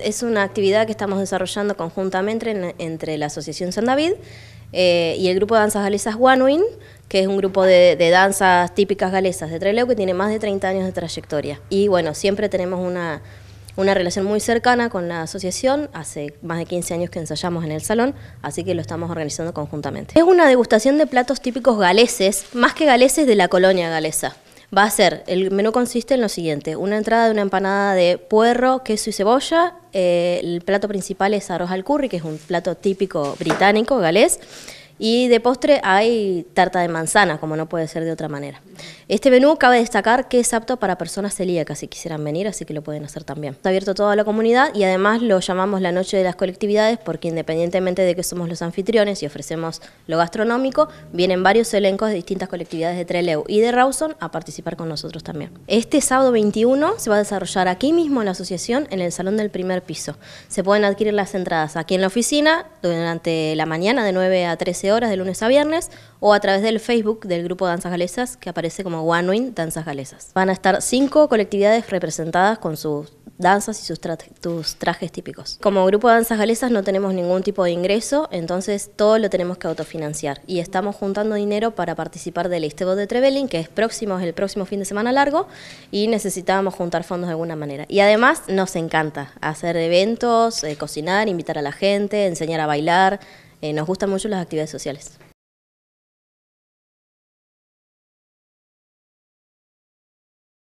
Es una actividad que estamos desarrollando conjuntamente entre la Asociación San David eh, y el grupo de danzas galesas Wanwin, que es un grupo de, danzas típicas galesas de Trelew que tiene más de 30 años de trayectoria. Y bueno, siempre tenemos una, una relación muy cercana con la asociación, hace más de 15 años que ensayamos en el salón, así que lo estamos organizando conjuntamente. Es una degustación de platos típicos galeses, más que galeses de la colonia galesa va a ser, el menú consiste en lo siguiente, una entrada de una empanada de puerro, queso y cebolla, eh, el plato principal es arroz al curry, que es un plato típico británico, galés, y de postre hay tarta de manzana, como no puede ser de otra manera. Este menú cabe destacar que es apto para personas celíacas si quisieran venir, así que lo pueden hacer también. Está abierto a toda la comunidad y además lo llamamos la noche de las colectividades porque independientemente de que somos los anfitriones y ofrecemos lo gastronómico, vienen varios elencos de distintas colectividades de Trelew y de Rawson a participar con nosotros también. Este sábado 21 se va a desarrollar aquí mismo en la asociación en el salón del primer piso. Se pueden adquirir las entradas aquí en la oficina durante la mañana de 9 a 13 horas de lunes a viernes o a través del Facebook del grupo Danzas Galesas que aparece como One Danzas Galesas. Van a estar cinco colectividades representadas con sus danzas y sus trajes típicos. Como grupo de danzas galesas no tenemos ningún tipo de ingreso, entonces todo lo tenemos que autofinanciar y estamos juntando dinero para participar del estebo de treveling que es próximo, es el próximo fin de semana largo y necesitábamos juntar fondos de alguna manera. Y además nos encanta hacer eventos, eh, cocinar, invitar a la gente, enseñar a bailar, eh, nos gustan mucho las actividades sociales.